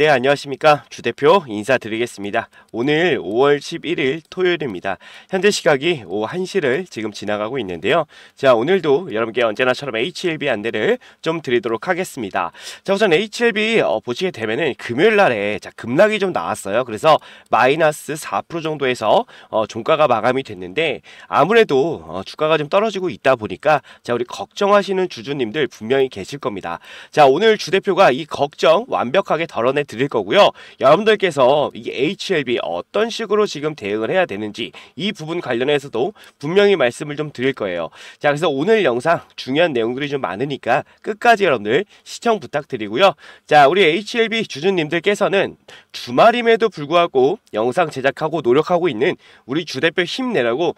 네, 안녕하십니까. 주 대표 인사드리겠습니다. 오늘 5월 11일 토요일입니다. 현재 시각이 오후 1시를 지금 지나가고 있는데요. 자, 오늘도 여러분께 언제나처럼 HLB 안내를 좀 드리도록 하겠습니다. 자, 우선 HLB 어, 보시게 되면은 금요일 날에 자, 급락이 좀 나왔어요. 그래서 마이너스 4% 정도에서 어, 종가가 마감이 됐는데 아무래도 어, 주가가 좀 떨어지고 있다 보니까 자, 우리 걱정하시는 주주님들 분명히 계실 겁니다. 자, 오늘 주 대표가 이 걱정 완벽하게 덜어내 드릴 거고요. 여러분들께서 이게 HLB 어떤 식으로 지금 대응을 해야 되는지 이 부분 관련해서도 분명히 말씀을 좀 드릴 거예요. 자, 그래서 오늘 영상 중요한 내용들이 좀 많으니까 끝까지 여러분들 시청 부탁드리고요. 자, 우리 HLB 주주님들께서는 주말임에도 불구하고 영상 제작하고 노력하고 있는 우리 주대표 힘내라고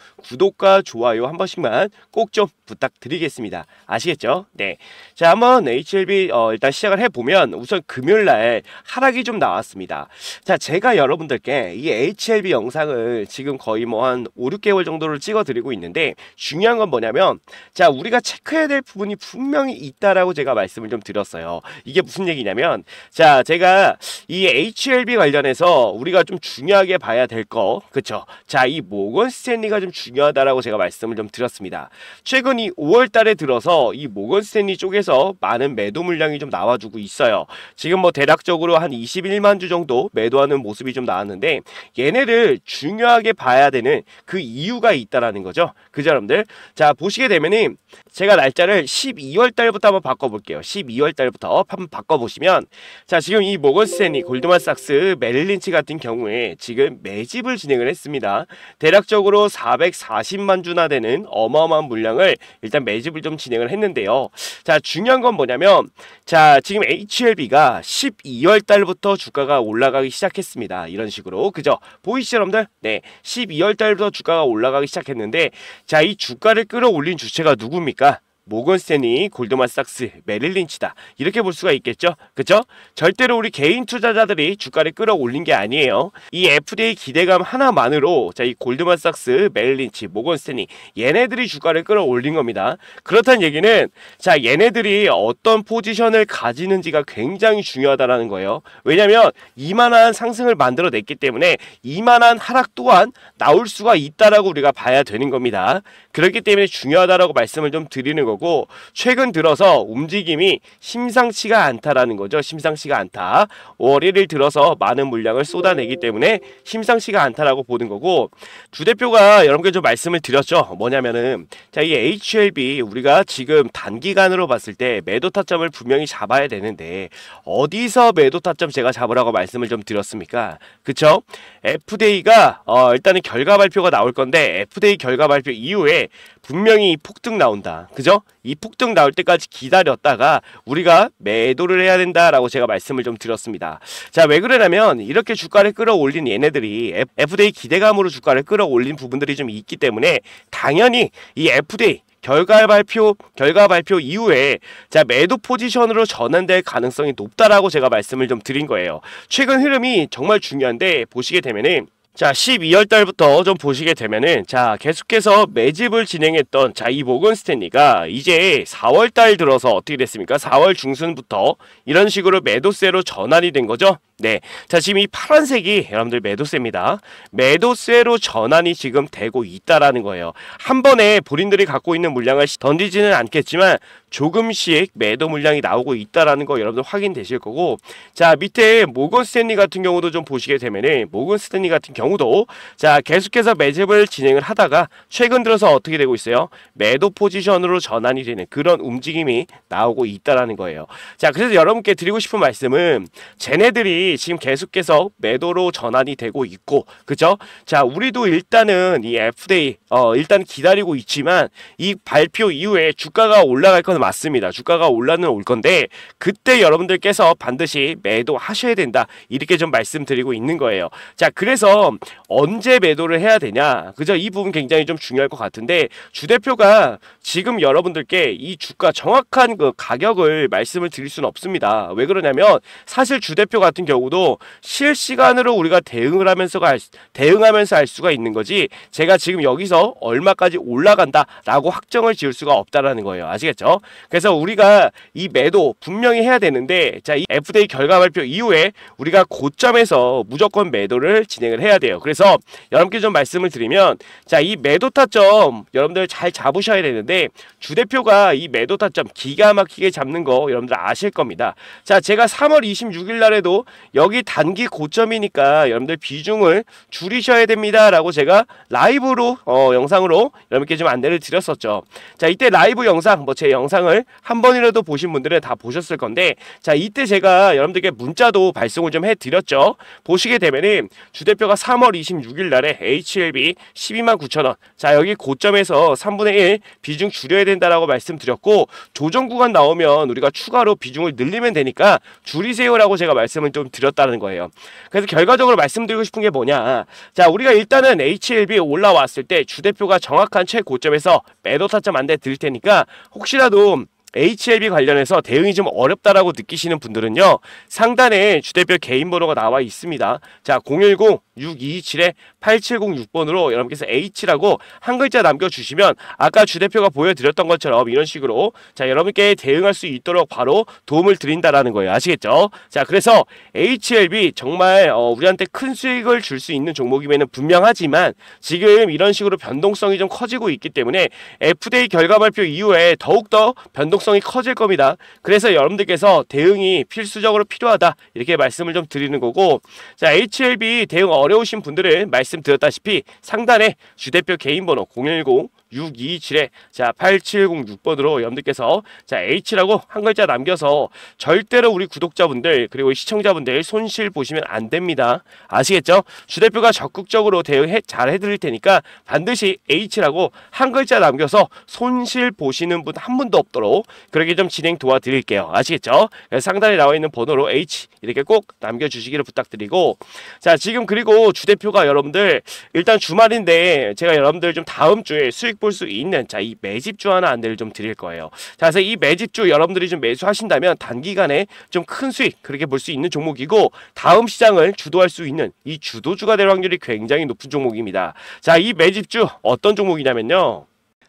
구독과 좋아요 한 번씩만 꼭 좀 부탁드리겠습니다. 아시겠죠? 네. 자, 한번 HLB 어, 일단 시작을 해보면 우선 금요일 날 하루 하락이 좀 나왔습니다. 자, 제가 여러분들께 이 HLB 영상을 지금 거의 뭐 한 5, 6개월 정도를 찍어드리고 있는데 중요한 건 뭐냐면 자, 우리가 체크해야 될 부분이 분명히 있다라고 제가 말씀을 좀 드렸어요. 이게 무슨 얘기냐면 자, 제가 이 HLB 관련해서 우리가 좀 중요하게 봐야 될 거, 그쵸? 자, 이 모건 스탠리가 좀 중요하다라고 제가 말씀을 좀 드렸습니다. 최근 이 5월 달에 들어서 이 모건 스탠리 쪽에서 많은 매도 물량이 좀 나와주고 있어요. 지금 뭐 대략적으로 한 21만 주 정도 매도하는 모습이 좀 나왔는데 얘네를 중요하게 봐야 되는 그 이유가 있다라는 거죠. 그 사람들. 자, 보시게 되면은 제가 날짜를 12월 달부터 한번 바꿔볼게요. 12월 달부터 한번 바꿔보시면 자 지금 이 모건스탠리, 골드만삭스, 메릴린치 같은 경우에 지금 매집을 진행을 했습니다. 대략적으로 440만 주나 되는 어마어마한 물량을 일단 매집을 좀 진행을 했는데요. 자 중요한 건 뭐냐면 자 지금 HLB가 12월 달부터 주가가 올라가기 시작했습니다. 이런 식으로 그죠? 보이시죠 여러분들? 네 12월 달부터 주가가 올라가기 시작했는데 자 이 주가를 끌어올린 주체가 누굽니까? 모건스탠리, 골드만삭스, 메릴린치다 이렇게 볼 수가 있겠죠. 그쵸? 절대로 우리 개인 투자자들이 주가를 끌어올린 게 아니에요. 이 FDA 기대감 하나만으로 자 이 골드만삭스, 메릴린치, 모건스탠리 얘네들이 주가를 끌어올린 겁니다. 그렇다는 얘기는 자 얘네들이 어떤 포지션을 가지는지가 굉장히 중요하다라는 거예요. 왜냐하면 이만한 상승을 만들어냈기 때문에 이만한 하락 또한 나올 수가 있다라고 우리가 봐야 되는 겁니다. 그렇기 때문에 중요하다라고 말씀을 좀 드리는 거예요 거고 최근 들어서 움직임이 심상치가 않다라는 거죠. 심상치가 않다. 5월 1일 들어서 많은 물량을 쏟아내기 때문에 심상치가 않다라고 보는 거고 주 대표가 여러분께 좀 말씀을 드렸죠. 뭐냐면은 자, 이 HLB 우리가 지금 단기간으로 봤을 때 매도 타점을 분명히 잡아야 되는데 어디서 매도 타점 제가 잡으라고 말씀을 좀 드렸습니까? 그쵸? FDA가 어, 일단은 결과 발표가 나올 건데 FDA 결과 발표 이후에 분명히 폭등 나온다. 그죠? 이 폭등 나올 때까지 기다렸다가 우리가 매도를 해야 된다라고 제가 말씀을 좀 드렸습니다. 자, 왜 그러냐면 이렇게 주가를 끌어올린 얘네들이 FDA 기대감으로 주가를 끌어올린 부분들이 좀 있기 때문에 당연히 이 FDA 결과 발표 결과 발표 이후에 자 매도 포지션으로 전환될 가능성이 높다라고 제가 말씀을 좀 드린 거예요. 최근 흐름이 정말 중요한데 보시게 되면은 자 12월 달부터 좀 보시게 되면은 자 계속해서 매집을 진행했던 자이 모건 스탠리가 이제 4월 달 들어서 어떻게 됐습니까? 4월 중순부터 이런 식으로 매도세로 전환이 된 거죠. 네. 자, 지금 이 파란색이 여러분들 매도세입니다. 매도세로 전환이 지금 되고 있다라는 거예요. 한 번에 본인들이 갖고 있는 물량을 던지지는 않겠지만 조금씩 매도 물량이 나오고 있다라는 거 여러분들 확인되실 거고 자, 밑에 모건 스탠리 같은 경우도 좀 보시게 되면은 모건 스탠리 같은 경우도 자, 계속해서 매집을 진행을 하다가 최근 들어서 어떻게 되고 있어요? 매도 포지션으로 전환이 되는 그런 움직임이 나오고 있다라는 거예요. 자, 그래서 여러분께 드리고 싶은 말씀은 쟤네들이 지금 계속 해서 매도로 전환이 되고 있고 그죠? 자 우리도 일단은 이 FDA 어 일단 기다리고 있지만 이 발표 이후에 주가가 올라갈 건 맞습니다. 주가가 올라는 올 건데 그때 여러분들께서 반드시 매도하셔야 된다 이렇게 좀 말씀드리고 있는 거예요. 자 그래서 언제 매도를 해야 되냐 그죠? 이 부분 굉장히 좀 중요할 것 같은데 주 대표가 지금 여러분들께 이 주가 정확한 그 가격을 말씀을 드릴 수는 없습니다. 왜 그러냐면 사실 주 대표 같은 경우 경우도 실시간으로 우리가 대응을 하면서가 대응하면서 알 수가 있는 거지 제가 지금 여기서 얼마까지 올라간다라고 확정을 지을 수가 없다라는 거예요. 아시겠죠? 그래서 우리가 이 매도 분명히 해야 되는데 자, 이 FDA 결과 발표 이후에 우리가 고점에서 무조건 매도를 진행을 해야 돼요. 그래서 여러분께 좀 말씀을 드리면 자, 이 매도 타점 여러분들 잘 잡으셔야 되는데 주 대표가 이 매도 타점 기가 막히게 잡는 거 여러분들 아실 겁니다. 자, 제가 3월 26일 날에도 여기 단기 고점이니까 여러분들 비중을 줄이셔야 됩니다라고 제가 라이브로 어, 영상으로 여러분께 좀 안내를 드렸었죠. 자 이때 라이브 영상 뭐 제 영상을 한 번이라도 보신 분들은 다 보셨을 건데 자 이때 제가 여러분들께 문자도 발송을 좀 해드렸죠. 보시게 되면은 주대표가 3월 26일 날에 HLB 12만 9천원 자 여기 고점에서 3분의 1 비중 줄여야 된다라고 말씀드렸고 조정 구간 나오면 우리가 추가로 비중을 늘리면 되니까 줄이세요라고 제가 말씀을 좀 드렸 드렸다는 거예요. 그래서 결과적으로 말씀드리고 싶은 게 뭐냐. 자, 우리가 일단은 HLB 올라왔을 때 주대표가 정확한 최고점에서 매도 타점 안내 드릴 테니까 혹시라도 HLB 관련해서 대응이 좀 어렵다라고 느끼시는 분들은요. 상단에 주대표 개인 번호가 나와 있습니다. 자, 010 6227-8706번으로 여러분께서 H라고 한 글자 남겨주시면 아까 주대표가 보여드렸던 것처럼 이런 식으로 자 여러분께 대응할 수 있도록 바로 도움을 드린다라는 거예요. 아시겠죠? 자 그래서 HLB 정말 어, 우리한테 큰 수익을 줄 수 있는 종목임에는 분명하지만 지금 이런 식으로 변동성이 좀 커지고 있기 때문에 FDA 결과 발표 이후에 더욱더 변동성이 커질 겁니다. 그래서 여러분들께서 대응이 필수적으로 필요하다 이렇게 말씀을 좀 드리는 거고 자 HLB 대응 어려우신 분들은 말씀드렸다시피 상단에 주대표 개인번호 010 627에 자 8706번으로 여러분들께서 자 H라고 한 글자 남겨서 절대로 우리 구독자분들 그리고 시청자분들 손실 보시면 안 됩니다. 아시겠죠? 주대표가 적극적으로 대응해 잘 해드릴 테니까 반드시 H라고 한 글자 남겨서 손실 보시는 분 한 분도 없도록 그렇게 좀 진행 도와드릴게요. 아시겠죠? 상단에 나와 있는 번호로 H 이렇게 꼭 남겨주시기를 부탁드리고 자 지금 그리고 주대표가 여러분들 일단 주말인데 제가 여러분들 좀 다음 주에 수익 볼수 있는 자이 매집주 하나 안내를 좀 드릴 거예요. 자 그래서 이 매집주 여러분들이 좀 매수하신다면 단기간에 좀 큰 수익 그렇게 볼 수 있는 종목이고 다음 시장을 주도할 수 있는 이 주도주가 될 확률이 굉장히 높은 종목입니다. 자이 매집주 어떤 종목이냐면요.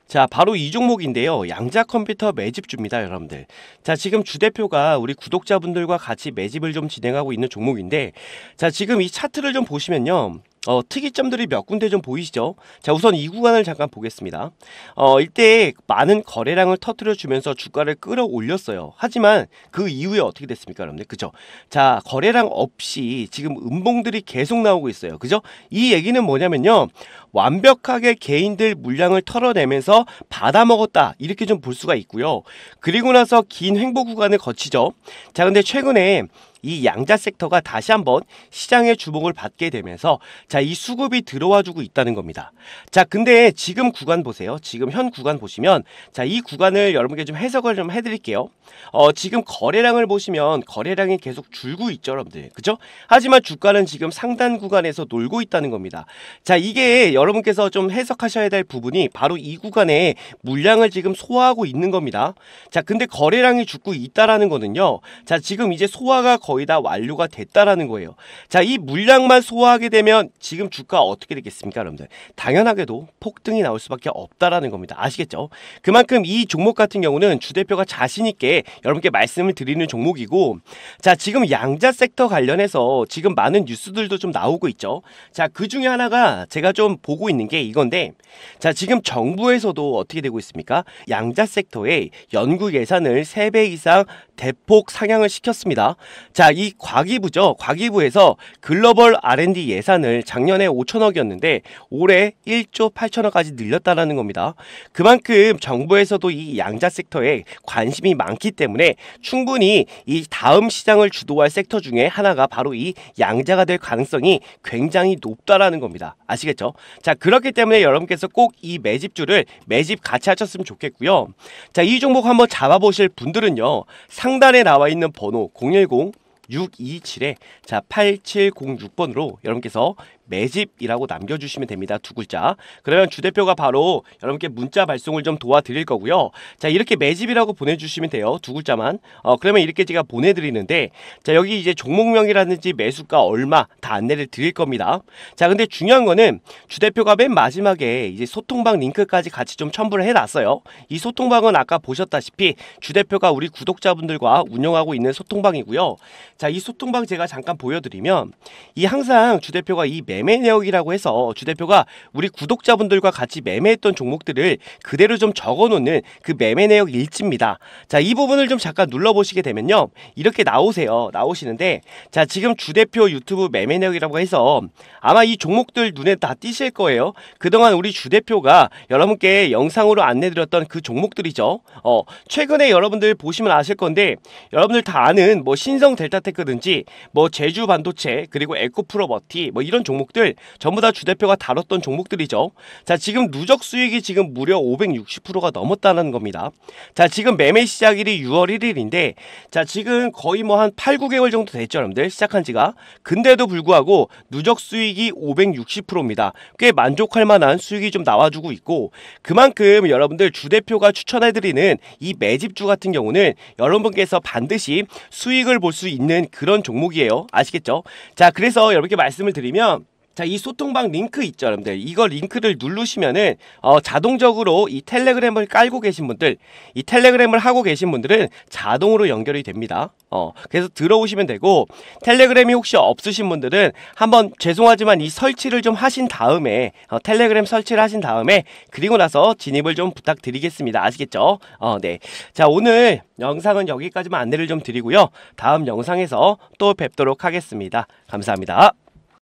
자, 바로 이 종목인데요. 양자 컴퓨터 매집주입니다, 여러분들. 자, 지금 주 대표가 우리 구독자분들과 같이 매집을 좀 진행하고 있는 종목인데, 자, 지금 이 차트를 좀 보시면요. 어, 특이점들이 몇 군데 좀 보이시죠? 자, 우선 이 구간을 잠깐 보겠습니다. 어, 이때 많은 거래량을 터트려 주면서 주가를 끌어올렸어요. 하지만 그 이후에 어떻게 됐습니까, 여러분들? 그죠? 자, 거래량 없이 지금 음봉들이 계속 나오고 있어요. 그죠? 이 얘기는 뭐냐면요. 완벽하게 개인들 물량을 털어내면서 받아먹었다. 이렇게 좀 볼 수가 있고요. 그리고 나서 긴 횡보 구간을 거치죠. 자, 근데 최근에 이 양자 섹터가 다시 한번 시장의 주목을 받게 되면서 자이 수급이 들어와주고 있다는 겁니다. 자 근데 지금 구간 보세요. 지금 현 구간 보시면 자이 구간을 여러분께 좀 해석을 좀 해드릴게요. 어 지금 거래량을 보시면 거래량이 계속 줄고 있죠, 여러분들. 그죠? 하지만 주가는 지금 상단 구간에서 놀고 있다는 겁니다. 자 이게 여러분께서 좀 해석하셔야 될 부분이 바로 이 구간에 물량을 지금 소화하고 있는 겁니다. 자 근데 거래량이 죽고 있다라는 거는요. 자 지금 이제 소화가 거의 거의 다 완료가 됐다라는 거예요. 자, 이 물량만 소화하게 되면 지금 주가 어떻게 되겠습니까, 여러분들? 당연하게도 폭등이 나올 수밖에 없다라는 겁니다. 아시겠죠? 그만큼 이 종목 같은 경우는 주 대표가 자신 있게 여러분께 말씀을 드리는 종목이고 자, 지금 양자 섹터 관련해서 지금 많은 뉴스들도 좀 나오고 있죠. 자, 그 중에 하나가 제가 좀 보고 있는 게 이건데 자, 지금 정부에서도 어떻게 되고 있습니까? 양자 섹터에 연구 예산을 3배 이상 대폭 상향을 시켰습니다. 자, 자, 이 과기부죠. 과기부에서 글로벌 R&D 예산을 작년에 5천억이었는데 올해 1조 8천억까지 늘렸다라는 겁니다. 그만큼 정부에서도 이 양자 섹터에 관심이 많기 때문에 충분히 이 다음 시장을 주도할 섹터 중에 하나가 바로 이 양자가 될 가능성이 굉장히 높다라는 겁니다. 아시겠죠? 자, 그렇기 때문에 여러분께서 꼭 이 매집주를 매집 같이 하셨으면 좋겠고요. 자, 이 종목 한번 잡아보실 분들은요. 상단에 나와 있는 번호 010 6 2 7 8706번으로 여러분께서 매집이라고 남겨주시면 됩니다. 두 글자. 그러면 주대표가 바로 여러분께 문자 발송을 좀 도와드릴 거고요. 자 이렇게 매집이라고 보내주시면 돼요. 두 글자만. 어, 그러면 이렇게 제가 보내드리는데 자 여기 이제 종목명이라든지 매수가 얼마 다 안내를 드릴 겁니다. 자 근데 중요한 거는 주대표가 맨 마지막에 이제 소통방 링크까지 같이 좀 첨부를 해놨어요. 이 소통방은 아까 보셨다시피 주대표가 우리 구독자분들과 운영하고 있는 소통방이고요. 자 이 소통방 제가 잠깐 보여드리면 이 항상 주대표가 이 매... 매매 내역이라고 해서 주 대표가 우리 구독자분들과 같이 매매했던 종목들을 그대로 좀 적어놓는 그 매매 내역 일지입니다. 자, 이 부분을 좀 잠깐 눌러보시게 되면요. 이렇게 나오세요. 나오시는데 자, 지금 주 대표 유튜브 매매 내역이라고 해서 아마 이 종목들 눈에 다 띄실 거예요. 그동안 우리 주 대표가 여러분께 영상으로 안내드렸던 그 종목들이죠. 어, 최근에 여러분들 보시면 아실 건데 여러분들 다 아는 뭐 신성 델타테크든지 뭐 제주 반도체 그리고 에코프로버티 뭐 이런 종목 종목들 전부 다 주대표가 다뤘던 종목들이죠. 자 지금 누적 수익이 지금 무려 560%가 넘었다는 겁니다. 자 지금 매매 시작일이 6월 1일인데 자 지금 거의 뭐 한 8, 9개월 정도 됐죠 여러분들 시작한 지가 근데도 불구하고 누적 수익이 560%입니다. 꽤 만족할 만한 수익이 좀 나와주고 있고 그만큼 여러분들 주대표가 추천해드리는 이 매집주 같은 경우는 여러분께서 반드시 수익을 볼 수 있는 그런 종목이에요. 아시겠죠? 자 그래서 여러분께 말씀을 드리면 자, 이 소통방 링크 있죠, 여러분들. 이거 링크를 누르시면은 어, 자동적으로 이 텔레그램을 깔고 계신 분들, 이 텔레그램을 하고 계신 분들은 자동으로 연결이 됩니다. 어, 그래서 들어오시면 되고 텔레그램이 혹시 없으신 분들은 한번 죄송하지만 이 설치를 좀 하신 다음에 어, 텔레그램 설치를 하신 다음에 그리고 나서 진입을 좀 부탁드리겠습니다. 아시겠죠? 어, 네. 자, 오늘 영상은 여기까지만 안내를 좀 드리고요. 다음 영상에서 또 뵙도록 하겠습니다. 감사합니다.